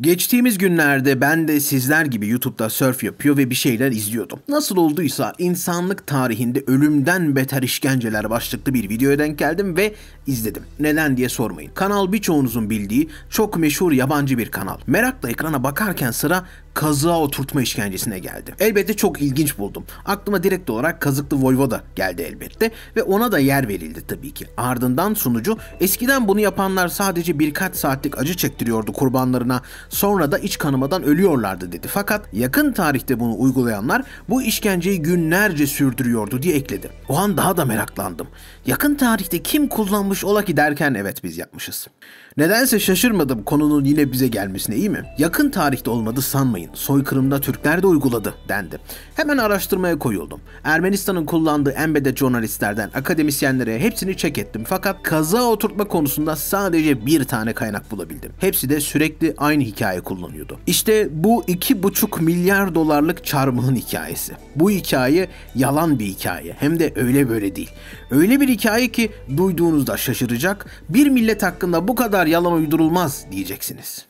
Geçtiğimiz günlerde ben de sizler gibi YouTube'da surf yapıyor ve bir şeyler izliyordum. Nasıl olduysa insanlık tarihinde ölümden beter işkenceler başlıklı bir videoya denk geldim ve izledim. Neden diye sormayın. Kanal birçoğunuzun bildiği çok meşhur yabancı bir kanal. Merakla ekrana bakarken sıra kazığa oturtma işkencesine geldi. Elbette çok ilginç buldum. Aklıma direkt olarak kazıklı Voyvoda geldi elbette ve ona da yer verildi tabii ki. Ardından sunucu eskiden bunu yapanlar sadece birkaç saatlik acı çektiriyordu kurbanlarına sonra da iç kanamadan ölüyorlardı dedi. Fakat yakın tarihte bunu uygulayanlar bu işkenceyi günlerce sürdürüyordu diye ekledi. O an daha da meraklandım. Yakın tarihte kim kullanmış ola ki derken evet biz yapmışız. Nedense şaşırmadım konunun yine bize gelmesine iyi mi? Yakın tarihte olmadı sanmayın. Soykırımda Türkler de uyguladı dendi. Hemen araştırmaya koyuldum. Ermenistan'ın kullandığı embede jurnalistlerden akademisyenlere hepsini çek ettim. Fakat kaza oturtma konusunda sadece bir tane kaynak bulabildim. Hepsi de sürekli aynı hikaye kullanıyordu. İşte bu iki buçuk milyar dolarlık çarmıhın hikayesi. Bu hikaye yalan bir hikaye. Hem de öyle böyle değil. Öyle bir hikaye ki duyduğunuzda şaşıracak. Bir millet hakkında bu kadar kadar yalama uydurulmaz diyeceksiniz.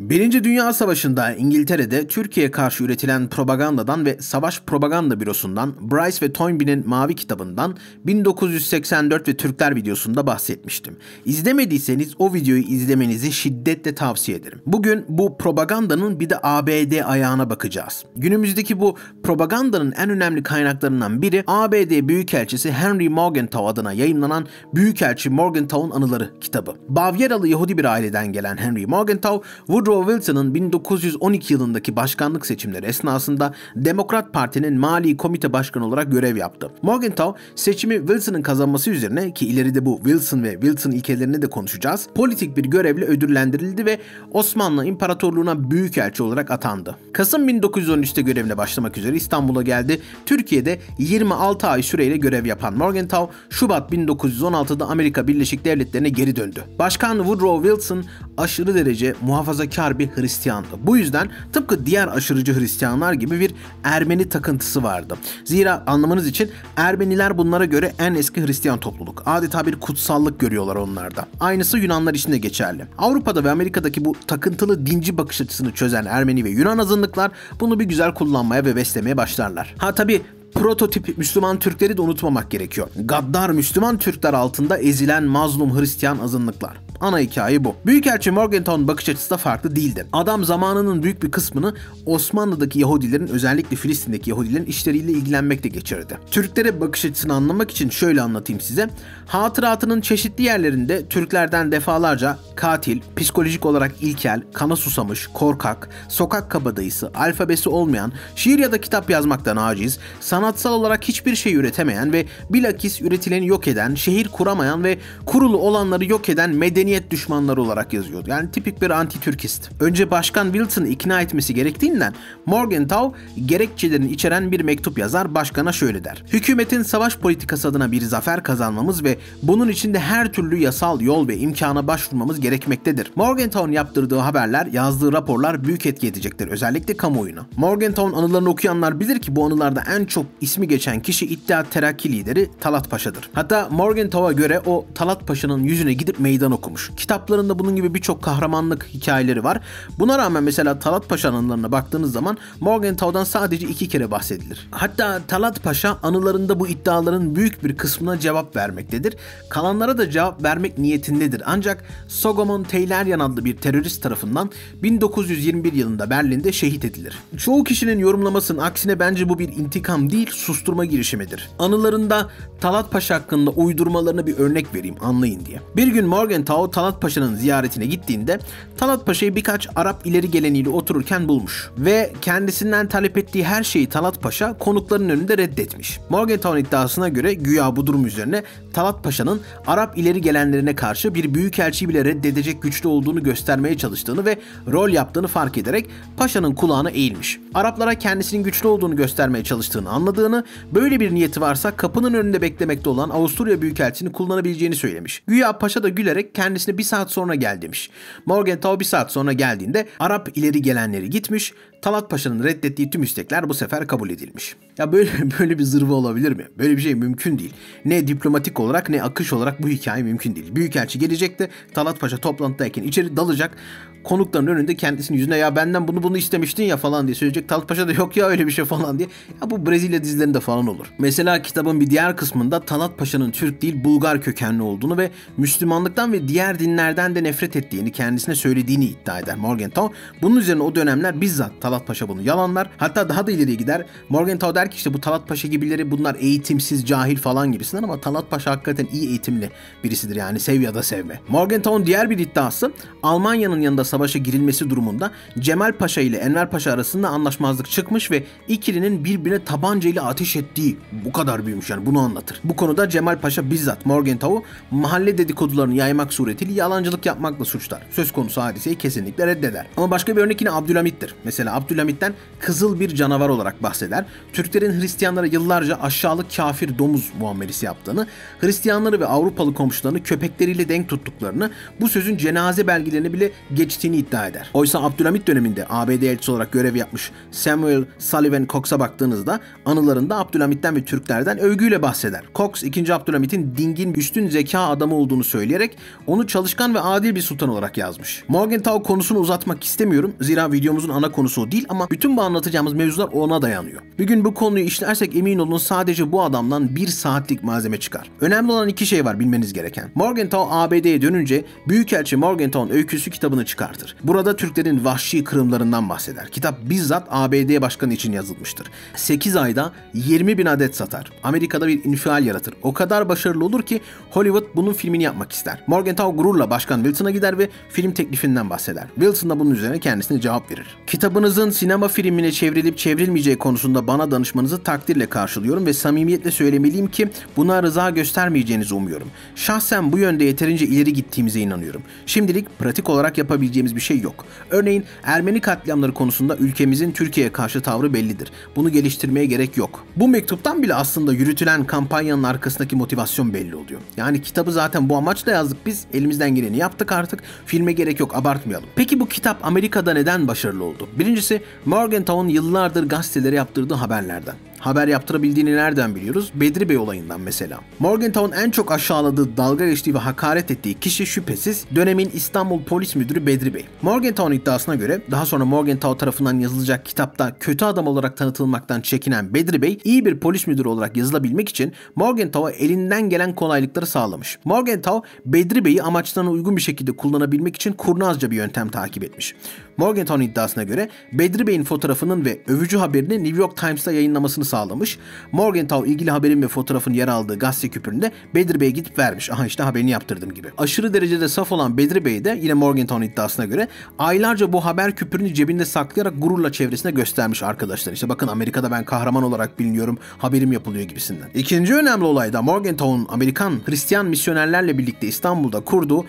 Birinci Dünya Savaşı'nda İngiltere'de Türkiye'ye karşı üretilen propagandadan ve savaş propaganda bürosundan Bryce ve Toynbee'nin Mavi kitabından 1984 ve Türkler videosunda bahsetmiştim. İzlemediyseniz o videoyu izlemenizi şiddetle tavsiye ederim. Bugün bu propagandanın bir de ABD ayağına bakacağız. Günümüzdeki bu propagandanın en önemli kaynaklarından biri ABD Büyükelçisi Henry Morgenthau adına yayınlanan Büyükelçi Morgenthau'nun Anıları kitabı. Bavyeralı Yahudi bir aileden gelen Henry Morgenthau, Wood Woodrow Wilson'ın 1912 yılındaki başkanlık seçimleri esnasında Demokrat Parti'nin Mali Komite Başkanı olarak görev yaptı. Morgenthau seçimi Wilson'ın kazanması üzerine ki ileride bu Wilson ve Wilson ilkelerini de konuşacağız. Politik bir görevle ödüllendirildi ve Osmanlı İmparatorluğu'na büyükelçi olarak atandı. Kasım 1913'te görevine başlamak üzere İstanbul'a geldi. Türkiye'de 26 ay süreyle görev yapan Morgenthau Şubat 1916'da Amerika Birleşik Devletleri'ne geri döndü. Başkan Woodrow Wilson aşırı derece muhafazakar isyankar bir Hristiyandı. Bu yüzden tıpkı diğer aşırıcı Hristiyanlar gibi bir Ermeni takıntısı vardı. Zira anlamanız için Ermeniler bunlara göre en eski Hristiyan topluluk. Adeta bir kutsallık görüyorlar onlarda. Aynısı Yunanlar için de geçerli. Avrupa'da ve Amerika'daki bu takıntılı dinci bakış açısını çözen Ermeni ve Yunan azınlıklar bunu bir güzel kullanmaya ve beslemeye başlarlar. Ha tabii prototip Müslüman Türkleri de unutmamak gerekiyor. Gaddar Müslüman Türkler altında ezilen mazlum Hristiyan azınlıklar. Ana hikaye bu. Büyükelçi Morgenthau'nun bakış açısı da farklı değildi. Adam zamanının büyük bir kısmını Osmanlı'daki Yahudilerin özellikle Filistin'deki Yahudilerin işleriyle ilgilenmekle geçirdi. Türklere bakış açısını anlamak için şöyle anlatayım size. Hatıratının çeşitli yerlerinde Türklerden defalarca katil, psikolojik olarak ilkel, kana susamış, korkak, sokak kabadayısı, alfabesi olmayan, şiir ya da kitap yazmaktan aciz, sanatsal olarak hiçbir şey üretemeyen ve bilakis üretileni yok eden, şehir kuramayan ve kurulu olanları yok eden medeniyet medeniyet düşmanları olarak yazıyordu. Yani tipik bir anti-Türkist. Önce Başkan Wilson'ı ikna etmesi gerektiğinden Morgenthau gerekçelerini içeren bir mektup yazar başkana şöyle der. Hükümetin savaş politikası adına bir zafer kazanmamız ve bunun içinde her türlü yasal yol ve imkana başvurmamız gerekmektedir. Morgenthau'nun yaptırdığı haberler, yazdığı raporlar büyük etki edecektir özellikle kamuoyuna. Morgenthau'nun anılarını okuyanlar bilir ki bu anılarda en çok ismi geçen kişi iddia Terakki lideri Talat Paşa'dır. Hatta Morgenthau'a göre o Talat Paşa'nın yüzüne gidip meydan okumuş olmuş. Kitaplarında bunun gibi birçok kahramanlık hikayeleri var. Buna rağmen mesela Talat Paşa anılarına baktığınız zaman Morgenthau'dan sadece iki kere bahsedilir. Hatta Talat Paşa anılarında bu iddiaların büyük bir kısmına cevap vermektedir. Kalanlara da cevap vermek niyetindedir. Ancak Sogomon Teyleryan adlı bir terörist tarafından 1921 yılında Berlin'de şehit edilir. Çoğu kişinin yorumlamasının aksine bence bu bir intikam değil susturma girişimidir. Anılarında Talat Paşa hakkında uydurmalarını bir örnek vereyim anlayın diye. Bir gün Morgenthau Talat Paşa'nın ziyaretine gittiğinde Talat Paşa'yı birkaç Arap ileri geleniyle otururken bulmuş ve kendisinden talep ettiği her şeyi Talat Paşa konukların önünde reddetmiş. Morgenthau'nun iddiasına göre güya bu durum üzerine Talat Paşa'nın Arap ileri gelenlerine karşı bir büyükelçiyi bile reddedecek güçlü olduğunu göstermeye çalıştığını ve rol yaptığını fark ederek Paşa'nın kulağına eğilmiş. Araplara kendisinin güçlü olduğunu göstermeye çalıştığını anladığını, böyle bir niyeti varsa kapının önünde bek beklemekte olan Avusturya Büyükelçini kullanabileceğini söylemiş. Güya Paşa da gülerek kendisine bir saat sonra gel demiş. Morgenthau bir saat sonra geldiğinde Arap ileri gelenleri gitmiş. Talat Paşa'nın reddettiği tüm istekler bu sefer kabul edilmiş. Ya böyle böyle bir zırva olabilir mi? Böyle bir şey mümkün değil. Ne diplomatik olarak ne akış olarak bu hikaye mümkün değil. Büyükelçi gelecekti. Talat Paşa toplantıdayken içeri dalacak konukların önünde kendisinin yüzüne ya benden bunu bunu istemiştin ya falan diye söyleyecek. Talat Paşa da yok ya öyle bir şey falan diye. Ya bu Brezilya dizilerinde falan olur. Mesela kitabın bir diğer kısmında Talat Paşa'nın Türk değil Bulgar kökenli olduğunu ve Müslümanlıktan ve diğer dinlerden de nefret ettiğini kendisine söylediğini iddia eder Morgenthau. Bunun üzerine o dönemler bizzat Talat Paşa bunu yalanlar. Hatta daha da ileriye gider. Morgenthau der ki işte bu Talat Paşa gibileri bunlar eğitimsiz, cahil falan gibisinden ama Talat Paşa hakikaten iyi eğitimli birisidir yani sev ya da sevme. Morgenthau'nun diğer bir iddiası Almanya'nın yanında savaşa girilmesi durumunda Cemal Paşa ile Enver Paşa arasında anlaşmazlık çıkmış ve ikilinin birbirine tabanca ile ateş ettiği bu kadar büyümüş yani bunu anlatır. Bu konuda Cemal Paşa bizzat Morgenthau'u mahalle dedikodularını yaymak suretiyle yalancılık yapmakla suçlar. Söz konusu hadiseyi kesinlikle reddeder. Ama başka bir örnek yine Abdülhamit'tir. Mesela Abdülhamit'ten kızıl bir canavar olarak bahseder. Türklerin Hristiyanlara yıllarca aşağılık kafir domuz muamelesi yaptığını, Hristiyanları ve Avrupalı komşularını köpekleriyle denk tuttuklarını, bu sözün cenaze belgelerini bile geçtiği ettiğini iddia eder. Oysa Abdülhamit döneminde ABD elçisi olarak görev yapmış Samuel Sullivan Cox'a baktığınızda anılarında Abdülhamit'ten ve Türklerden övgüyle bahseder. Cox 2. Abdülhamit'in dingin üstün zeka adamı olduğunu söyleyerek onu çalışkan ve adil bir sultan olarak yazmış. Morgenthau konusunu uzatmak istemiyorum zira videomuzun ana konusu o değil ama bütün bu anlatacağımız mevzular ona dayanıyor. Bir gün bu konuyu işlersek emin olun sadece bu adamdan bir saatlik malzeme çıkar. Önemli olan iki şey var bilmeniz gereken. Morgenthau ABD'ye dönünce Büyükelçi Morgenthau'nun öyküsü kitabını çıkar vardır. Burada Türklerin vahşi kırımlarından bahseder. Kitap bizzat ABD başkanı için yazılmıştır. 8 ayda 20 bin adet satar. Amerika'da bir infial yaratır. O kadar başarılı olur ki Hollywood bunun filmini yapmak ister. Morgenthau gururla başkan Wilson'a gider ve film teklifinden bahseder. Wilson da bunun üzerine kendisine cevap verir. Kitabınızın sinema filmine çevrilip çevrilmeyeceği konusunda bana danışmanızı takdirle karşılıyorum ve samimiyetle söylemeliyim ki buna rıza göstermeyeceğinizi umuyorum. Şahsen bu yönde yeterince ileri gittiğimize inanıyorum. Şimdilik pratik olarak yapabileceğimiz yapabileceğimiz bir şey yok. Örneğin Ermeni katliamları konusunda ülkemizin Türkiye'ye karşı tavrı bellidir. Bunu geliştirmeye gerek yok. Bu mektuptan bile aslında yürütülen kampanyanın arkasındaki motivasyon belli oluyor. Yani kitabı zaten bu amaçla yazdık biz. Elimizden geleni yaptık artık. Filme gerek yok abartmayalım. Peki bu kitap Amerika'da neden başarılı oldu? Birincisi Morgenthau'nun yıllardır gazetelere yaptırdığı haberlerden. Haber yaptırabildiğini nereden biliyoruz? Bedri Bey olayından mesela. Morgenthau'nun en çok aşağıladığı, dalga geçtiği ve hakaret ettiği kişi şüphesiz dönemin İstanbul Polis Müdürü Bedri Bey. Morgenthau'nun iddiasına göre daha sonra Morgenthau tarafından yazılacak kitapta kötü adam olarak tanıtılmaktan çekinen Bedri Bey iyi bir polis müdürü olarak yazılabilmek için Morgenthau'a elinden gelen kolaylıkları sağlamış. Morgenthau Bedri Bey'i amaçlarına uygun bir şekilde kullanabilmek için kurnazca bir yöntem takip etmiş. Morgenthau iddiasına göre Bedri Bey'in fotoğrafının ve övücü haberini New York Times'ta yayınlamasını sağlamış. Morgenthau ilgili haberin ve fotoğrafın yer aldığı gazete küpüründe Bedri Bey'e gidip vermiş. Aha işte haberini yaptırdım gibi. Aşırı derecede saf olan Bedri Bey de yine Morgenthau iddiasına göre aylarca bu haber küpürünü cebinde saklayarak gururla çevresine göstermiş arkadaşlar. İşte bakın Amerika'da ben kahraman olarak biliniyorum, haberim yapılıyor gibisinden. İkinci önemli olay da Morgenthau'nun Amerikan Hristiyan misyonerlerle birlikte İstanbul'da kurduğu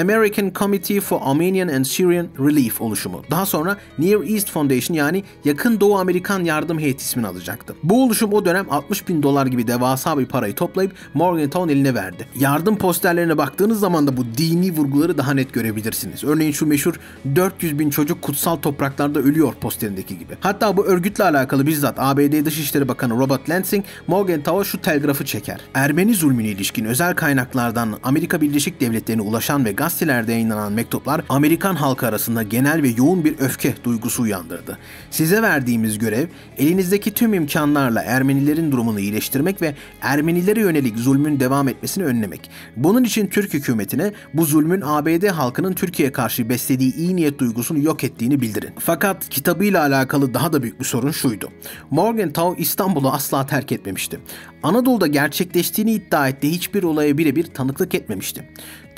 American Committee for Armenian and Syrian Relief oluşumu. Daha sonra Near East Foundation yani Yakın Doğu Amerikan Yardım Heyeti ismini alacaktı. Bu oluşum o dönem 60 bin dolar gibi devasa bir parayı toplayıp Morgantown eline verdi. Yardım posterlerine baktığınız zaman da bu dini vurguları daha net görebilirsiniz. Örneğin şu meşhur 400 bin çocuk kutsal topraklarda ölüyor posterindeki gibi. Hatta bu örgütle alakalı bizzat ABD Dışişleri Bakanı Robert Lansing Morgenthau'a şu telgrafı çeker. Ermeni zulmüne ilişkin özel kaynaklardan Amerika Birleşik Devletleri'ne ulaşan ve gazetelerde yayınlanan mektuplar Amerikan halkı arasında genel ve yoğun bir öfke duygusu uyandırdı. Size verdiğimiz görev elinizdeki tüm imkanlarla Ermenilerin durumunu iyileştirmek ve Ermenilere yönelik zulmün devam etmesini önlemek. Bunun için Türk hükümetine bu zulmün ABD halkının Türkiye karşı beslediği iyi niyet duygusunu yok ettiğini bildirin. Fakat kitabıyla alakalı daha da büyük bir sorun şuydu. Morgenthau İstanbul'u asla terk etmemişti. Anadolu'da gerçekleştiğini iddia ettiği hiçbir olaya birebir tanıklık etmemişti.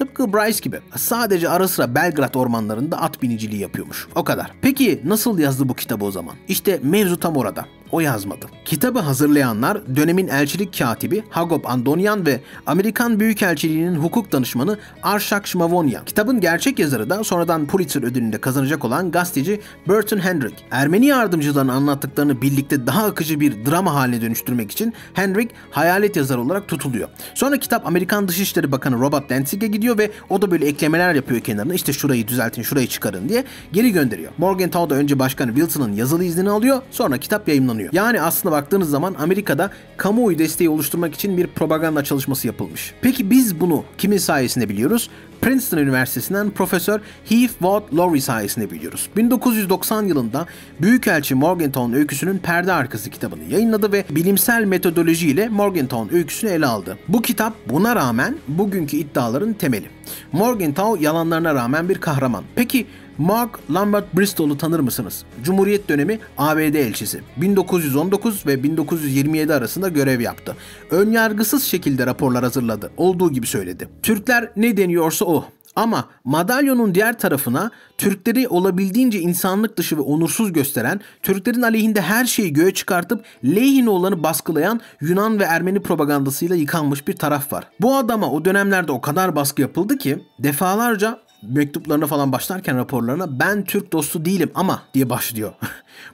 Tıpkı Bryce gibi sadece ara sıra Belgrad ormanlarında at biniciliği yapıyormuş. O kadar. Peki nasıl yazdı bu kitabı o zaman? İşte mevzu tam orada o yazmadı. Kitabı hazırlayanlar dönemin elçilik katibi Hagop Andonian ve Amerikan Büyükelçiliği'nin hukuk danışmanı Arshak Shmavonyan. Kitabın gerçek yazarı da sonradan Pulitzer ödülünde kazanacak olan gazeteci Burton Hendrick. Ermeni yardımcıların anlattıklarını birlikte daha akıcı bir drama haline dönüştürmek için Hendrick hayalet yazarı olarak tutuluyor. Sonra kitap Amerikan Dışişleri Bakanı Robert Danzig'e gidiyor ve o da böyle eklemeler yapıyor kenarına işte şurayı düzeltin şurayı çıkarın diye geri gönderiyor. Morgenthau da önce Başkanı Wilson'ın yazılı iznini alıyor sonra kitap yayınlanıyor planlanıyor. Yani aslında baktığınız zaman Amerika'da kamuoyu desteği oluşturmak için bir propaganda çalışması yapılmış. Peki biz bunu kimin sayesinde biliyoruz? Princeton Üniversitesi'nden Profesör Heath Watt Lowry sayesinde biliyoruz. 1990 yılında Büyükelçi Morgantown öyküsünün Perde Arkası kitabını yayınladı ve bilimsel metodolojiyle ile Morgantown öyküsünü ele aldı. Bu kitap buna rağmen bugünkü iddiaların temeli. Morgantown yalanlarına rağmen bir kahraman. Peki Mark Lambert Bristol'u tanır mısınız? Cumhuriyet dönemi ABD elçisi. 1919 ve 1927 arasında görev yaptı. Önyargısız şekilde raporlar hazırladı. Olduğu gibi söyledi. Türkler ne deniyorsa o. Ama madalyonun diğer tarafına Türkleri olabildiğince insanlık dışı ve onursuz gösteren, Türklerin aleyhinde her şeyi göğe çıkartıp lehine olanı baskılayan Yunan ve Ermeni propagandasıyla yıkanmış bir taraf var. Bu adama o dönemlerde o kadar baskı yapıldı ki defalarca mektuplarına falan başlarken raporlarına ben Türk dostu değilim ama diye başlıyor.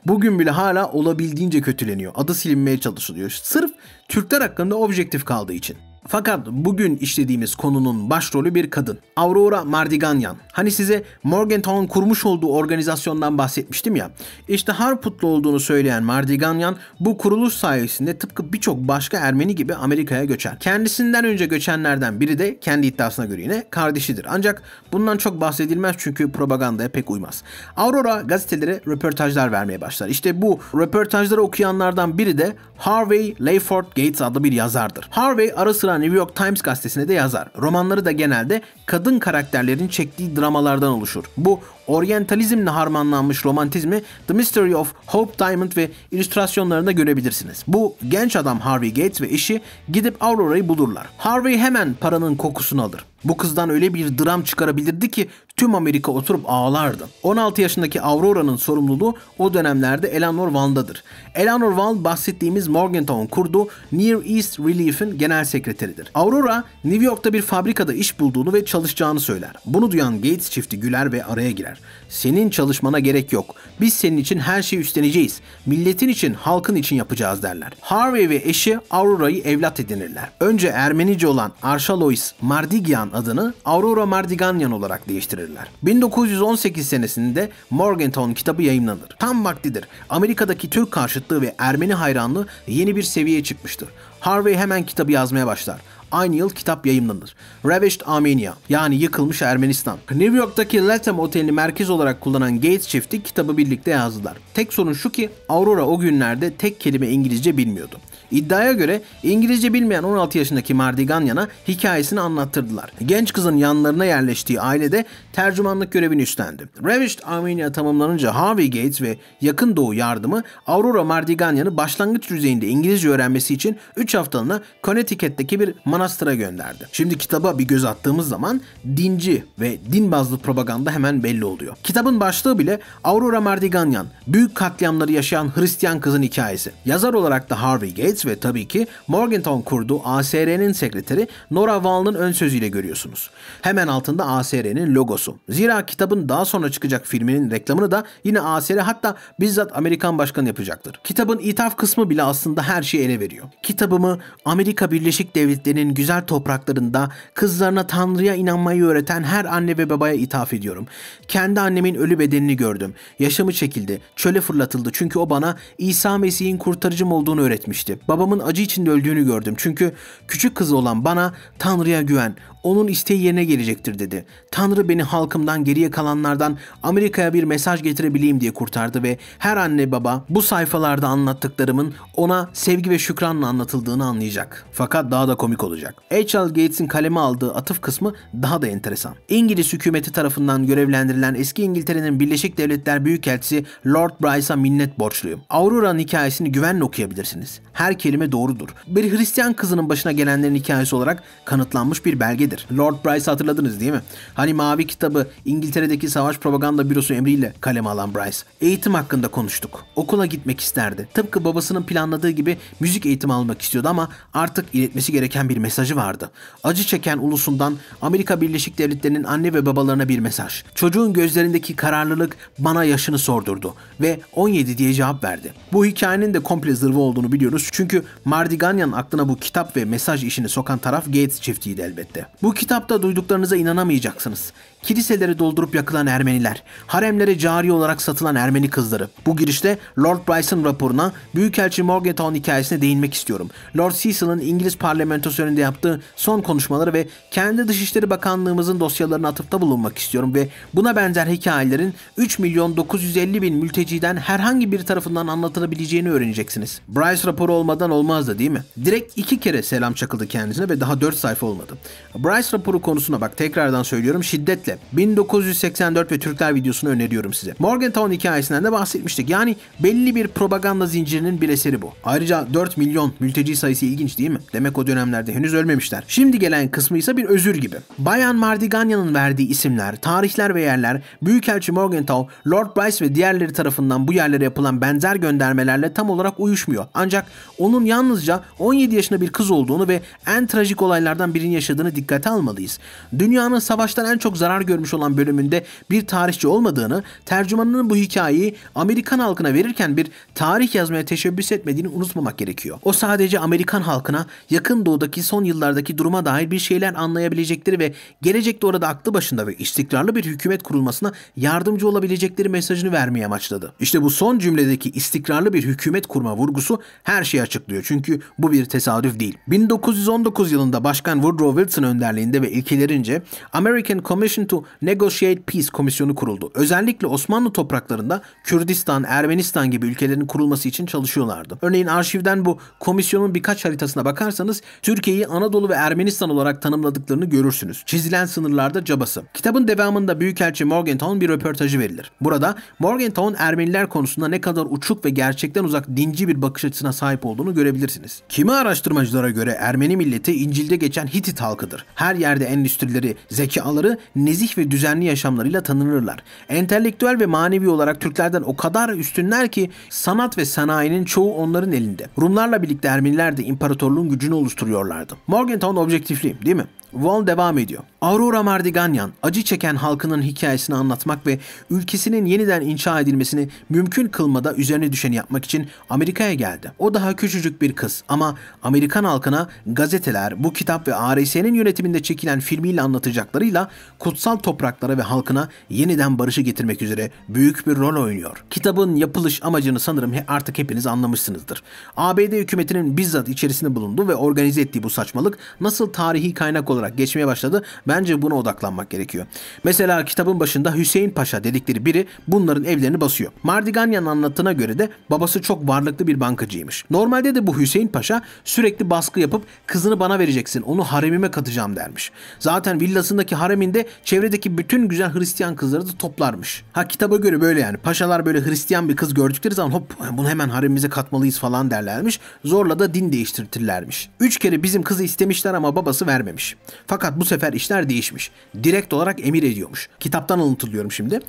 Bugün bile hala olabildiğince kötüleniyor. Adı silinmeye çalışılıyor. Sırf Türkler hakkında objektif kaldığı için. Fakat bugün işlediğimiz konunun başrolü bir kadın. Aurora Mardiganyan. Hani size Morgenthau'nun kurmuş olduğu organizasyondan bahsetmiştim ya. İşte Harputlu olduğunu söyleyen Mardiganyan bu kuruluş sayesinde tıpkı birçok başka Ermeni gibi Amerika'ya göçer. Kendisinden önce göçenlerden biri de kendi iddiasına göre yine kardeşidir. Ancak bundan çok bahsedilmez çünkü propagandaya pek uymaz. Aurora gazetelere röportajlar vermeye başlar. İşte bu röportajları okuyanlardan biri de Harvey Layford Gates adlı bir yazardır. Harvey ara sıra New York Times gazetesine de yazar. Romanları da genelde kadın karakterlerin çektiği dramalardan oluşur. Bu oryantalizmle harmanlanmış romantizmi The Mystery of Hope Diamond ve illüstrasyonlarında görebilirsiniz. Bu genç adam Harvey Gates ve eşi gidip Aurora'yı bulurlar. Harvey hemen paranın kokusunu alır. Bu kızdan öyle bir dram çıkarabilirdi ki tüm Amerika oturup ağlardı. 16 yaşındaki Aurora'nın sorumluluğu o dönemlerde Eleanor Wald'adır. Eleanor Wald bahsettiğimiz Morgantown kurdu Near East Relief'in genel sekreteridir. Aurora New York'ta bir fabrikada iş bulduğunu ve çalışacağını söyler. Bunu duyan Gates çifti güler ve araya girer. Senin çalışmana gerek yok. Biz senin için her şeyi üstleneceğiz. Milletin için, halkın için yapacağız derler. Harvey ve eşi Aurora'yı evlat edinirler. Önce Ermenice olan Arshalois Mardigian Mardigan adını Aurora Mardiganyan olarak değiştirirler. 1918 senesinde Morgenthau kitabı yayımlanır. Tam vaktidir. Amerika'daki Türk karşıtlığı ve Ermeni hayranlığı yeni bir seviyeye çıkmıştır. Harvey hemen kitabı yazmaya başlar aynı yıl kitap yayımlanır. Ravished Armenia yani yıkılmış Ermenistan. New York'taki Latham Oteli'ni merkez olarak kullanan Gates çifti kitabı birlikte yazdılar. Tek sorun şu ki Aurora o günlerde tek kelime İngilizce bilmiyordu. İddiaya göre İngilizce bilmeyen 16 yaşındaki Mardiganyan'a hikayesini anlattırdılar. Genç kızın yanlarına yerleştiği ailede tercümanlık görevini üstlendi. Ravished Armenia tamamlanınca Harvey Gates ve Yakın Doğu yardımı Aurora Mardiganyan'ı başlangıç düzeyinde İngilizce öğrenmesi için 3 haftalığına Connecticut'taki bir manastıra gönderdi. Şimdi kitaba bir göz attığımız zaman dinci ve din bazlı propaganda hemen belli oluyor. Kitabın başlığı bile Aurora Mardiganyan, büyük katliamları yaşayan Hristiyan kızın hikayesi. Yazar olarak da Harvey Gates Griffiths ve tabii ki Morganton kurdu, ASR'nin sekreteri Nora Wall'ın ön sözüyle görüyorsunuz. Hemen altında ASR'nin logosu. Zira kitabın daha sonra çıkacak filminin reklamını da yine ASR hatta bizzat Amerikan başkanı yapacaktır. Kitabın ithaf kısmı bile aslında her şeyi ele veriyor. Kitabımı Amerika Birleşik Devletleri'nin güzel topraklarında kızlarına Tanrı'ya inanmayı öğreten her anne ve babaya ithaf ediyorum. Kendi annemin ölü bedenini gördüm. Yaşamı çekildi. Çöle fırlatıldı çünkü o bana İsa Mesih'in kurtarıcım olduğunu öğretmişti. Babamın acı içinde öldüğünü gördüm. Çünkü küçük kızı olan bana Tanrı'ya güven, onun isteği yerine gelecektir dedi. Tanrı beni halkımdan geriye kalanlardan Amerika'ya bir mesaj getirebileyim diye kurtardı ve her anne baba bu sayfalarda anlattıklarımın ona sevgi ve şükranla anlatıldığını anlayacak. Fakat daha da komik olacak. H.L. Gates'in kaleme aldığı atıf kısmı daha da enteresan. İngiliz hükümeti tarafından görevlendirilen eski İngiltere'nin Birleşik Devletler Büyükelçisi Lord Bryce'a minnet borçluyum. Aurora'nın hikayesini güvenle okuyabilirsiniz. Her kelime doğrudur. Bir Hristiyan kızının başına gelenlerin hikayesi olarak kanıtlanmış bir belgedir değildir. Lord Bryce hatırladınız değil mi? Hani mavi kitabı İngiltere'deki savaş propaganda bürosu emriyle kaleme alan Bryce. Eğitim hakkında konuştuk. Okula gitmek isterdi. Tıpkı babasının planladığı gibi müzik eğitimi almak istiyordu ama artık iletmesi gereken bir mesajı vardı. Acı çeken ulusundan Amerika Birleşik Devletleri'nin anne ve babalarına bir mesaj. Çocuğun gözlerindeki kararlılık bana yaşını sordurdu ve 17 diye cevap verdi. Bu hikayenin de komple zırva olduğunu biliyoruz çünkü Mardi aklına bu kitap ve mesaj işini sokan taraf Gates çiftiydi elbette. Bu bu kitapta duyduklarınıza inanamayacaksınız kiliseleri doldurup yakılan Ermeniler, haremlere cari olarak satılan Ermeni kızları. Bu girişte Lord Bryson raporuna Büyükelçi Morgenthau hikayesine değinmek istiyorum. Lord Cecil'ın İngiliz parlamentosu önünde yaptığı son konuşmaları ve kendi Dışişleri Bakanlığımızın dosyalarına atıfta bulunmak istiyorum ve buna benzer hikayelerin 3 milyon 950 bin mülteciden herhangi bir tarafından anlatılabileceğini öğreneceksiniz. Bryce raporu olmadan olmazdı değil mi? Direkt iki kere selam çakıldı kendisine ve daha 4 sayfa olmadı. Bryce raporu konusuna bak tekrardan söylüyorum şiddet Özellikle 1984 ve Türkler videosunu öneriyorum size. Morgantown hikayesinden de bahsetmiştik. Yani belli bir propaganda zincirinin bir eseri bu. Ayrıca 4 milyon mülteci sayısı ilginç değil mi? Demek o dönemlerde henüz ölmemişler. Şimdi gelen kısmı ise bir özür gibi. Bayan Mardiganya'nın verdiği isimler, tarihler ve yerler, Büyükelçi Morgenthau, Lord Bryce ve diğerleri tarafından bu yerlere yapılan benzer göndermelerle tam olarak uyuşmuyor. Ancak onun yalnızca 17 yaşında bir kız olduğunu ve en trajik olaylardan birini yaşadığını dikkate almalıyız. Dünyanın savaştan en çok zarar zarar görmüş olan bölümünde bir tarihçi olmadığını, tercümanının bu hikayeyi Amerikan halkına verirken bir tarih yazmaya teşebbüs etmediğini unutmamak gerekiyor. O sadece Amerikan halkına yakın doğudaki son yıllardaki duruma dair bir şeyler anlayabilecekleri ve gelecekte orada aklı başında ve istikrarlı bir hükümet kurulmasına yardımcı olabilecekleri mesajını vermeye amaçladı. İşte bu son cümledeki istikrarlı bir hükümet kurma vurgusu her şeyi açıklıyor. Çünkü bu bir tesadüf değil. 1919 yılında Başkan Woodrow Wilson önderliğinde ve ilkelerince American Commission to Negotiate Peace komisyonu kuruldu. Özellikle Osmanlı topraklarında Kürdistan, Ermenistan gibi ülkelerin kurulması için çalışıyorlardı. Örneğin arşivden bu komisyonun birkaç haritasına bakarsanız Türkiye'yi Anadolu ve Ermenistan olarak tanımladıklarını görürsünüz. Çizilen sınırlarda cabası. Kitabın devamında Büyükelçi Morgenthau bir röportajı verilir. Burada Morgenthau Ermeniler konusunda ne kadar uçuk ve gerçekten uzak dinci bir bakış açısına sahip olduğunu görebilirsiniz. Kimi araştırmacılara göre Ermeni milleti İncil'de geçen Hitit halkıdır. Her yerde endüstrileri, zekaları, niz nezih ve düzenli yaşamlarıyla tanınırlar. Entelektüel ve manevi olarak Türklerden o kadar üstünler ki sanat ve sanayinin çoğu onların elinde. Rumlarla birlikte Ermeniler de imparatorluğun gücünü oluşturuyorlardı. Morgenthau objektifli değil mi? Wall devam ediyor. Aurora Mardiganyan, acı çeken halkının hikayesini anlatmak ve ülkesinin yeniden inşa edilmesini mümkün kılmada üzerine düşeni yapmak için Amerika'ya geldi. O daha küçücük bir kız ama Amerikan halkına gazeteler, bu kitap ve ARS'nin yönetiminde çekilen filmiyle anlatacaklarıyla kutsal topraklara ve halkına yeniden barışı getirmek üzere büyük bir rol oynuyor. Kitabın yapılış amacını sanırım artık hepiniz anlamışsınızdır. ABD hükümetinin bizzat içerisinde bulunduğu ve organize ettiği bu saçmalık nasıl tarihi kaynak olarak olarak geçmeye başladı. Bence buna odaklanmak gerekiyor. Mesela kitabın başında Hüseyin Paşa dedikleri biri bunların evlerini basıyor. Mardiganyan anlatına göre de babası çok varlıklı bir bankacıymış. Normalde de bu Hüseyin Paşa sürekli baskı yapıp kızını bana vereceksin onu haremime katacağım dermiş. Zaten villasındaki hareminde çevredeki bütün güzel Hristiyan kızları da toplarmış. Ha kitaba göre böyle yani. Paşalar böyle Hristiyan bir kız gördükleri zaman hop bunu hemen haremimize katmalıyız falan derlermiş. Zorla da din değiştirtirlermiş. Üç kere bizim kızı istemişler ama babası vermemiş. Fakat bu sefer işler değişmiş. Direkt olarak emir ediyormuş. Kitaptan alıntılıyorum şimdi.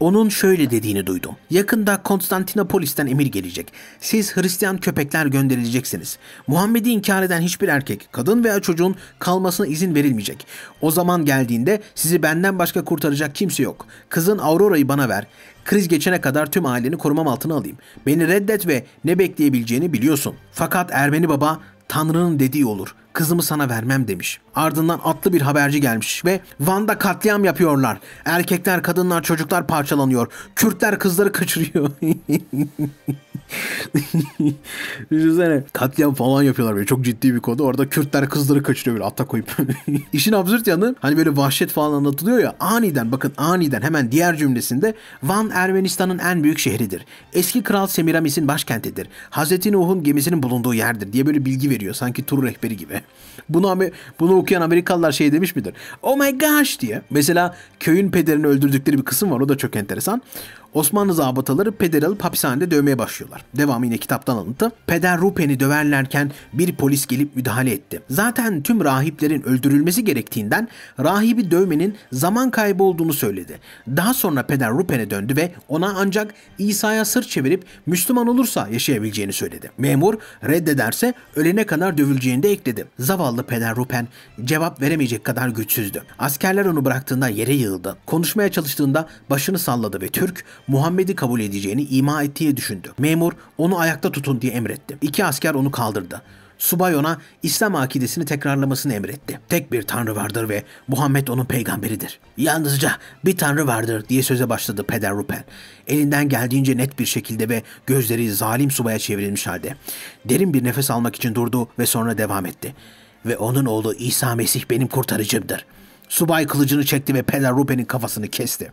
Onun şöyle dediğini duydum. Yakında Konstantinopolis'ten emir gelecek. Siz Hristiyan köpekler gönderileceksiniz. Muhammed'i inkar eden hiçbir erkek, kadın veya çocuğun kalmasına izin verilmeyecek. O zaman geldiğinde sizi benden başka kurtaracak kimse yok. Kızın Aurora'yı bana ver. Kriz geçene kadar tüm aileni korumam altına alayım. Beni reddet ve ne bekleyebileceğini biliyorsun. Fakat Ermeni baba Tanrı'nın dediği olur kızımı sana vermem demiş. Ardından atlı bir haberci gelmiş ve Van'da katliam yapıyorlar. Erkekler, kadınlar, çocuklar parçalanıyor. Kürtler kızları kaçırıyor. Düşünsene katliam falan yapıyorlar böyle çok ciddi bir konu. Orada Kürtler kızları kaçırıyor böyle atta koyup. İşin absürt yanı hani böyle vahşet falan anlatılıyor ya aniden bakın aniden hemen diğer cümlesinde Van Ermenistan'ın en büyük şehridir. Eski kral Semiramis'in başkentidir. Hazreti Nuh'un gemisinin bulunduğu yerdir diye böyle bilgi veriyor sanki tur rehberi gibi. Bunu bunu okuyan Amerikalılar şey demiş midir? Oh my gosh diye. Mesela köyün pederini öldürdükleri bir kısım var o da çok enteresan. Osmanlı zabıtaları pederi alıp hapishanede dövmeye başlıyorlar. Devamı yine kitaptan alıntı. Peder Rupen'i döverlerken bir polis gelip müdahale etti. Zaten tüm rahiplerin öldürülmesi gerektiğinden rahibi dövmenin zaman kaybı olduğunu söyledi. Daha sonra Peder Rupen'e döndü ve ona ancak İsa'ya sırt çevirip Müslüman olursa yaşayabileceğini söyledi. Memur reddederse ölene kadar dövüleceğini de ekledi. Zavallı Peder Rupen cevap veremeyecek kadar güçsüzdü. Askerler onu bıraktığında yere yığıldı. Konuşmaya çalıştığında başını salladı ve Türk Muhammed'i kabul edeceğini ima ettiği düşündü. Memur onu ayakta tutun diye emretti. İki asker onu kaldırdı. Subay ona İslam akidesini tekrarlamasını emretti. Tek bir tanrı vardır ve Muhammed onun peygamberidir. Yalnızca bir tanrı vardır diye söze başladı Peder Rupel. Elinden geldiğince net bir şekilde ve gözleri zalim subaya çevrilmiş halde. Derin bir nefes almak için durdu ve sonra devam etti. Ve onun oğlu İsa Mesih benim kurtarıcımdır. Subay kılıcını çekti ve Peder Rupel'in kafasını kesti.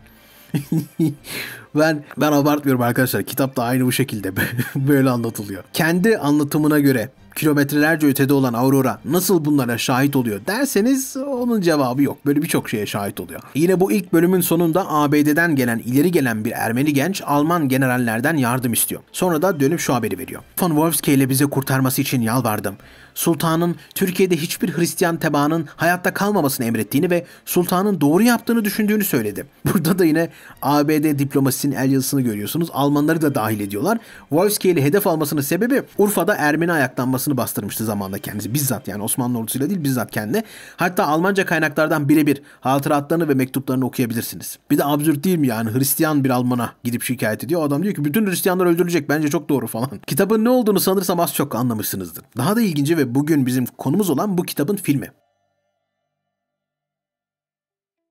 ben ben abartmıyorum arkadaşlar. kitap da aynı bu şekilde böyle anlatılıyor. Kendi anlatımına göre kilometrelerce ötede olan Aurora nasıl bunlara şahit oluyor derseniz onun cevabı yok. Böyle birçok şeye şahit oluyor. Yine bu ilk bölümün sonunda ABD'den gelen ileri gelen bir Ermeni genç Alman generallerden yardım istiyor. Sonra da dönüp şu haberi veriyor. Von Wolfsky ile bize kurtarması için yalvardım. Sultanın Türkiye'de hiçbir Hristiyan tebaanın hayatta kalmamasını emrettiğini ve sultanın doğru yaptığını düşündüğünü söyledi. Burada da yine ABD diplomasisinin el yazısını görüyorsunuz. Almanları da dahil ediyorlar. Wolfsky ile hedef almasının sebebi Urfa'da Ermeni ayaklanması kafasını bastırmıştı zamanında kendisi. Bizzat yani Osmanlı ordusuyla değil bizzat kendi. Hatta Almanca kaynaklardan birebir hatıratlarını ve mektuplarını okuyabilirsiniz. Bir de absürt değil mi yani Hristiyan bir Alman'a gidip şikayet ediyor. adam diyor ki bütün Hristiyanlar öldürülecek bence çok doğru falan. Kitabın ne olduğunu sanırsam az çok anlamışsınızdır. Daha da ilginci ve bugün bizim konumuz olan bu kitabın filmi.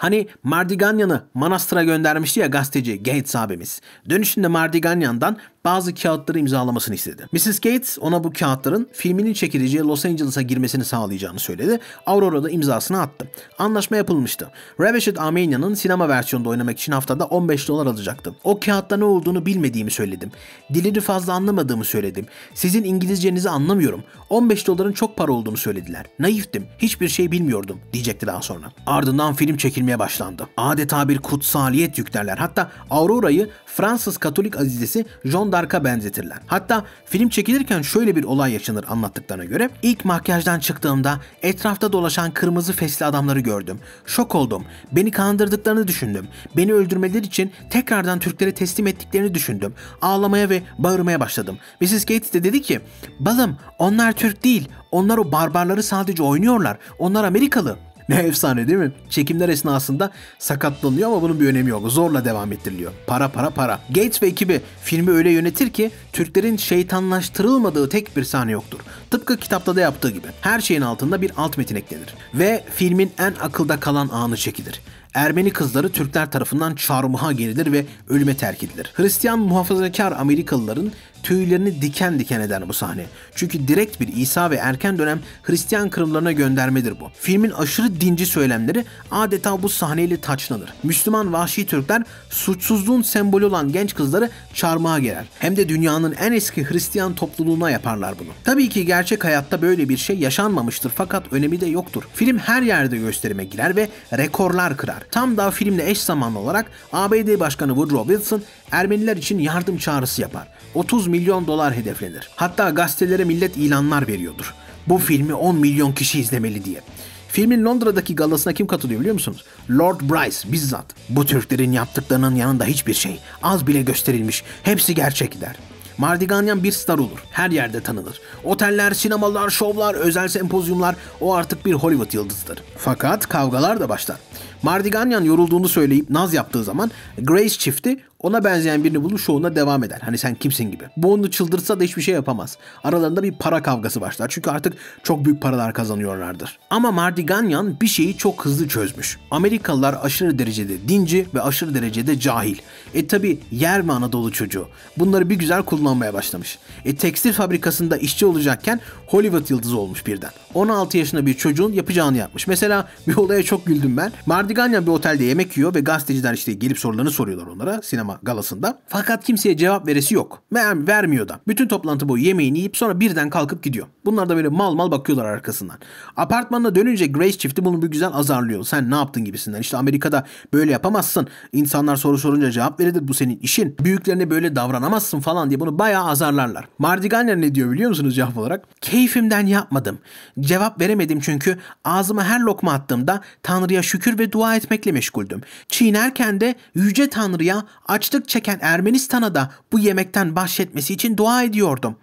Hani Mardiganyan'ı manastıra göndermişti ya gazeteci Gates abimiz. Dönüşünde Mardiganyan'dan bazı kağıtları imzalamasını istedi. Mrs. Gates ona bu kağıtların filminin çekileceği Los Angeles'a girmesini sağlayacağını söyledi. Aurora da imzasını attı. Anlaşma yapılmıştı. Ravished Armenia'nın sinema versiyonunda oynamak için haftada 15 dolar alacaktım. O kağıtta ne olduğunu bilmediğimi söyledim. Dilini fazla anlamadığımı söyledim. Sizin İngilizcenizi anlamıyorum. 15 doların çok para olduğunu söylediler. Naiftim. Hiçbir şey bilmiyordum diyecekti daha sonra. Ardından film çekilmeye verilmeye başlandı. Adeta bir kutsaliyet yüklerler. Hatta Aurora'yı Fransız Katolik azizesi Jean d'Arc'a benzetirler. Hatta film çekilirken şöyle bir olay yaşanır anlattıklarına göre. İlk makyajdan çıktığımda etrafta dolaşan kırmızı fesli adamları gördüm. Şok oldum. Beni kandırdıklarını düşündüm. Beni öldürmeleri için tekrardan Türklere teslim ettiklerini düşündüm. Ağlamaya ve bağırmaya başladım. Mrs. Gates de dedi ki balım onlar Türk değil onlar o barbarları sadece oynuyorlar onlar Amerikalı ne efsane değil mi? Çekimler esnasında sakatlanıyor ama bunun bir önemi yok. Zorla devam ettiriliyor. Para para para. Gates ve ekibi filmi öyle yönetir ki Türklerin şeytanlaştırılmadığı tek bir sahne yoktur. Tıpkı kitapta da yaptığı gibi. Her şeyin altında bir alt metin eklenir. Ve filmin en akılda kalan anı çekilir. Ermeni kızları Türkler tarafından çarmıha gerilir ve ölüme terk edilir. Hristiyan muhafazakar Amerikalıların tüylerini diken diken eden bu sahne. Çünkü direkt bir İsa ve erken dönem Hristiyan kırımlarına göndermedir bu. Filmin aşırı dinci söylemleri adeta bu sahneyle taçlanır. Müslüman vahşi Türkler suçsuzluğun sembolü olan genç kızları çarmıha gerer. Hem de dünyanın en eski Hristiyan topluluğuna yaparlar bunu. Tabii ki gerçek hayatta böyle bir şey yaşanmamıştır fakat önemi de yoktur. Film her yerde gösterime girer ve rekorlar kırar. Tam da filmle eş zamanlı olarak ABD Başkanı Woodrow Wilson Ermeniler için yardım çağrısı yapar. 30 milyon dolar hedeflenir. Hatta gazetelere millet ilanlar veriyordur. Bu filmi 10 milyon kişi izlemeli diye. Filmin Londra'daki galasına kim katılıyor biliyor musunuz? Lord Bryce bizzat. Bu Türklerin yaptıklarının yanında hiçbir şey. Az bile gösterilmiş. Hepsi gerçek der. Mardiganyan bir star olur. Her yerde tanınır. Oteller, sinemalar, şovlar, özel sempozyumlar o artık bir Hollywood yıldızıdır. Fakat kavgalar da başlar. Mardiganyan yorulduğunu söyleyip naz yaptığı zaman Grace çifti ona benzeyen birini bulup şovuna devam eder. Hani sen kimsin gibi. Bu onu çıldırsa da hiçbir şey yapamaz. Aralarında bir para kavgası başlar. Çünkü artık çok büyük paralar kazanıyorlardır. Ama Mardiganyan bir şeyi çok hızlı çözmüş. Amerikalılar aşırı derecede dinci ve aşırı derecede cahil. E tabi yer mi Anadolu çocuğu? Bunları bir güzel kullanmaya başlamış. E tekstil fabrikasında işçi olacakken Hollywood yıldızı olmuş birden. 16 yaşında bir çocuğun yapacağını yapmış. Mesela bir olaya çok güldüm ben. Mardi Cardiganyan bir otelde yemek yiyor ve gazeteciler işte gelip sorularını soruyorlar onlara sinema galasında. Fakat kimseye cevap veresi yok. Ver, vermiyor da. Bütün toplantı boyu yemeğini yiyip sonra birden kalkıp gidiyor. Bunlar da böyle mal mal bakıyorlar arkasından. Apartmanına dönünce Grace çifti bunu bir güzel azarlıyor. Sen ne yaptın gibisinden. İşte Amerika'da böyle yapamazsın. İnsanlar soru sorunca cevap verilir. Bu senin işin. Büyüklerine böyle davranamazsın falan diye bunu bayağı azarlarlar. Mardiganyan ne diyor biliyor musunuz cevap olarak? Keyfimden yapmadım. Cevap veremedim çünkü ağzıma her lokma attığımda Tanrı'ya şükür ve dua dua etmekle meşguldüm. Çiğnerken de Yüce Tanrı'ya açlık çeken Ermenistan'a da bu yemekten bahşetmesi için dua ediyordum.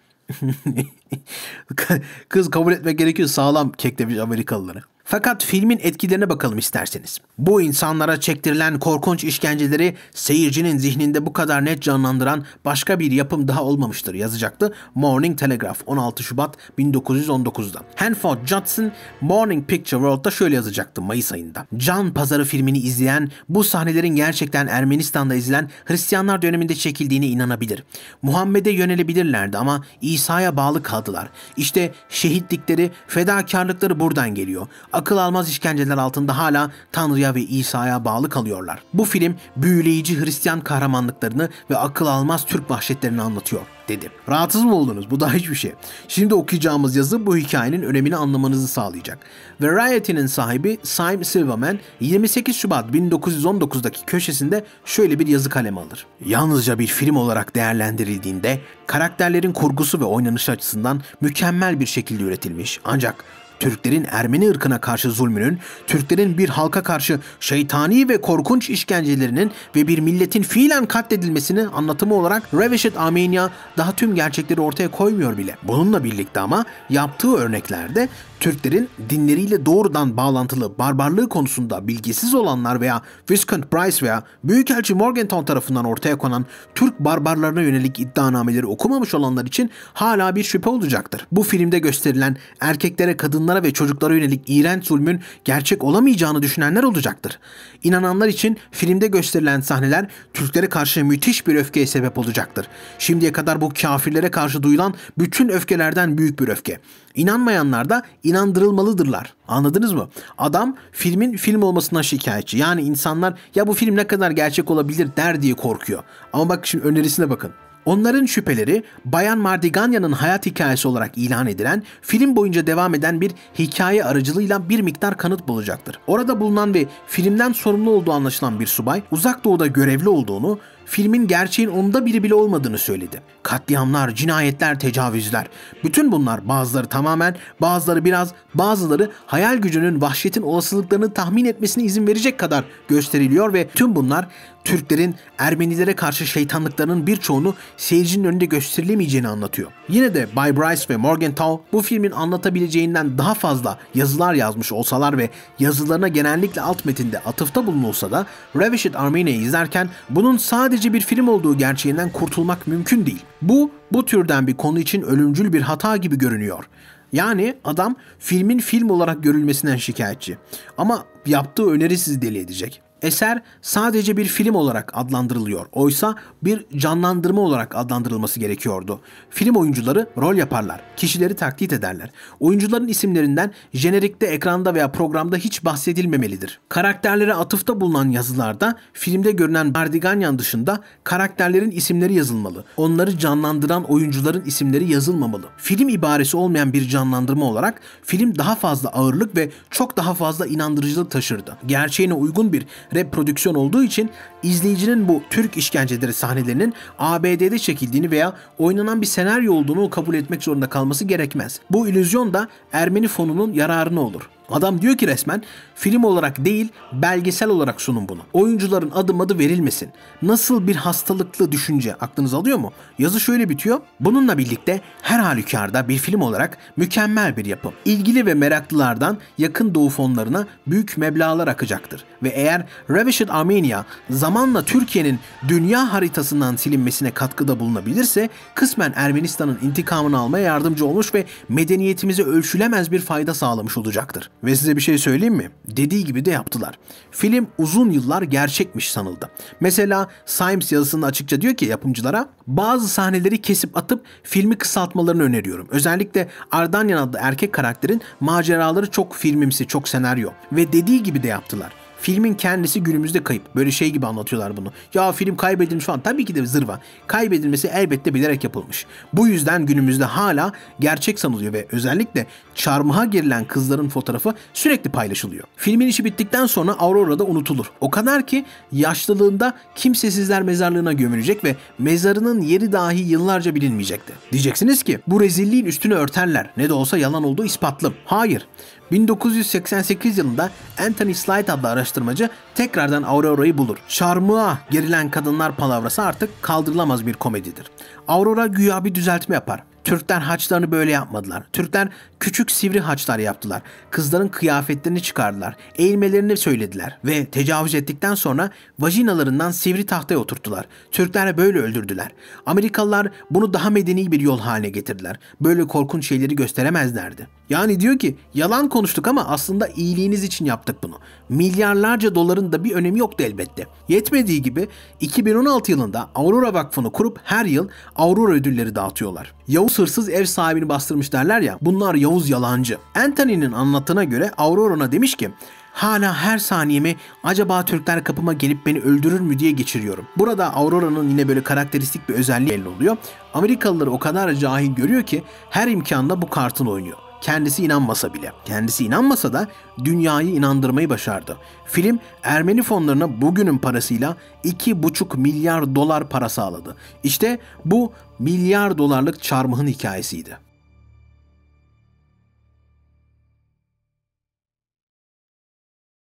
Kız kabul etmek gerekiyor sağlam kek demiş Amerikalılara. Fakat filmin etkilerine bakalım isterseniz. Bu insanlara çektirilen korkunç işkenceleri seyircinin zihninde bu kadar net canlandıran başka bir yapım daha olmamıştır yazacaktı Morning Telegraph 16 Şubat 1919'da. Hanford Judson Morning Picture World'da şöyle yazacaktı Mayıs ayında. Can Pazarı filmini izleyen bu sahnelerin gerçekten Ermenistan'da izlen Hristiyanlar döneminde çekildiğine inanabilir. Muhammed'e yönelebilirlerdi ama İsa'ya bağlı kaldılar. İşte şehitlikleri, fedakarlıkları buradan geliyor akıl almaz işkenceler altında hala Tanrı'ya ve İsa'ya bağlı kalıyorlar. Bu film büyüleyici Hristiyan kahramanlıklarını ve akıl almaz Türk vahşetlerini anlatıyor dedi. Rahatsız mı oldunuz? Bu daha hiçbir şey. Şimdi okuyacağımız yazı bu hikayenin önemini anlamanızı sağlayacak. Variety'nin sahibi Sime Silverman 28 Şubat 1919'daki köşesinde şöyle bir yazı kaleme alır. Yalnızca bir film olarak değerlendirildiğinde karakterlerin kurgusu ve oynanışı açısından mükemmel bir şekilde üretilmiş ancak Türklerin Ermeni ırkına karşı zulmünün, Türklerin bir halka karşı şeytani ve korkunç işkencelerinin ve bir milletin fiilen katledilmesini anlatımı olarak Revished Armenia daha tüm gerçekleri ortaya koymuyor bile. Bununla birlikte ama yaptığı örneklerde Türklerin dinleriyle doğrudan bağlantılı barbarlığı konusunda bilgisiz olanlar veya Viscount Price veya Büyükelçi Morgenthau tarafından ortaya konan Türk barbarlarına yönelik iddianameleri okumamış olanlar için hala bir şüphe olacaktır. Bu filmde gösterilen erkeklere, kadınlara ve çocuklara yönelik iğrenç zulmün gerçek olamayacağını düşünenler olacaktır. İnananlar için filmde gösterilen sahneler Türklere karşı müthiş bir öfkeye sebep olacaktır. Şimdiye kadar bu kafirlere karşı duyulan bütün öfkelerden büyük bir öfke. İnanmayanlar da inandırılmalıdırlar. Anladınız mı? Adam filmin film olmasına şikayetçi. Yani insanlar ya bu film ne kadar gerçek olabilir der diye korkuyor. Ama bak şimdi önerisine bakın. Onların şüpheleri Bayan Mardiganya'nın hayat hikayesi olarak ilan edilen, film boyunca devam eden bir hikaye aracılığıyla bir miktar kanıt bulacaktır. Orada bulunan ve filmden sorumlu olduğu anlaşılan bir subay, uzak doğuda görevli olduğunu, filmin gerçeğin onda biri bile olmadığını söyledi. Katliamlar, cinayetler, tecavüzler. Bütün bunlar bazıları tamamen, bazıları biraz, bazıları hayal gücünün vahşetin olasılıklarını tahmin etmesine izin verecek kadar gösteriliyor ve tüm bunlar Türklerin Ermenilere karşı şeytanlıklarının birçoğunu seyircinin önünde gösterilemeyeceğini anlatıyor. Yine de Bay Bryce ve Morgenthau bu filmin anlatabileceğinden daha fazla yazılar yazmış olsalar ve yazılarına genellikle alt metinde atıfta bulunulsa da Ravished Armenia'yı izlerken bunun sadece sadece bir film olduğu gerçeğinden kurtulmak mümkün değil. Bu, bu türden bir konu için ölümcül bir hata gibi görünüyor. Yani adam filmin film olarak görülmesinden şikayetçi. Ama yaptığı öneri sizi deli edecek. Eser sadece bir film olarak adlandırılıyor. Oysa bir canlandırma olarak adlandırılması gerekiyordu. Film oyuncuları rol yaparlar, kişileri taklit ederler. Oyuncuların isimlerinden jenerikte ekranda veya programda hiç bahsedilmemelidir. Karakterlere atıfta bulunan yazılarda filmde görünen Bardiganyan dışında karakterlerin isimleri yazılmalı. Onları canlandıran oyuncuların isimleri yazılmamalı. Film ibaresi olmayan bir canlandırma olarak film daha fazla ağırlık ve çok daha fazla inandırıcılık taşırdı. Gerçeğine uygun bir reprodüksiyon olduğu için izleyicinin bu Türk işkenceleri sahnelerinin ABD'de çekildiğini veya oynanan bir senaryo olduğunu kabul etmek zorunda kalması gerekmez. Bu illüzyon da Ermeni fonunun yararına olur. Adam diyor ki resmen film olarak değil belgesel olarak sunun bunu. Oyuncuların adım adı verilmesin. Nasıl bir hastalıklı düşünce aklınız alıyor mu? Yazı şöyle bitiyor. Bununla birlikte her halükarda bir film olarak mükemmel bir yapım. İlgili ve meraklılardan yakın doğu fonlarına büyük meblağlar akacaktır. Ve eğer Ravished Armenia zamanla Türkiye'nin dünya haritasından silinmesine katkıda bulunabilirse kısmen Ermenistan'ın intikamını almaya yardımcı olmuş ve medeniyetimize ölçülemez bir fayda sağlamış olacaktır. Ve size bir şey söyleyeyim mi? Dediği gibi de yaptılar. Film uzun yıllar gerçekmiş sanıldı. Mesela Symes yazısında açıkça diyor ki yapımcılara bazı sahneleri kesip atıp filmi kısaltmalarını öneriyorum. Özellikle Ardanyan adlı erkek karakterin maceraları çok filmimsi, çok senaryo. Ve dediği gibi de yaptılar. Filmin kendisi günümüzde kayıp. Böyle şey gibi anlatıyorlar bunu. Ya film kaybedilmiş falan. Tabii ki de zırva. Kaybedilmesi elbette bilerek yapılmış. Bu yüzden günümüzde hala gerçek sanılıyor ve özellikle çarmıha girilen kızların fotoğrafı sürekli paylaşılıyor. Filmin işi bittikten sonra Aurora da unutulur. O kadar ki yaşlılığında kimsesizler mezarlığına gömülecek ve mezarının yeri dahi yıllarca bilinmeyecekti. Diyeceksiniz ki bu rezilliğin üstünü örterler. Ne de olsa yalan olduğu ispatlı. Hayır. 1988 yılında Anthony Slide adlı araştırmacı tekrardan Aurora'yı bulur. Şarmıha gerilen kadınlar palavrası artık kaldırılamaz bir komedidir. Aurora güya bir düzeltme yapar. Türkler haçlarını böyle yapmadılar. Türkler küçük sivri haçlar yaptılar. Kızların kıyafetlerini çıkardılar. Eğilmelerini söylediler ve tecavüz ettikten sonra vajinalarından sivri tahtaya oturttular. Türkler böyle öldürdüler. Amerikalılar bunu daha medeni bir yol haline getirdiler. Böyle korkunç şeyleri gösteremezlerdi. Yani diyor ki yalan konuştuk ama aslında iyiliğiniz için yaptık bunu. Milyarlarca doların da bir önemi yoktu elbette. Yetmediği gibi 2016 yılında Aurora Vakfı'nı kurup her yıl Aurora ödülleri dağıtıyorlar. Yavuz hırsız ev sahibini bastırmış derler ya bunlar Yavuz yalancı. Anthony'nin anlattığına göre Aurora'na demiş ki Hala her saniyemi acaba Türkler kapıma gelip beni öldürür mü diye geçiriyorum. Burada Aurora'nın yine böyle karakteristik bir özelliği belli oluyor. Amerikalıları o kadar cahil görüyor ki her imkanda bu kartını oynuyor kendisi inanmasa bile. Kendisi inanmasa da dünyayı inandırmayı başardı. Film Ermeni fonlarına bugünün parasıyla 2,5 milyar dolar para sağladı. İşte bu milyar dolarlık çarmıhın hikayesiydi.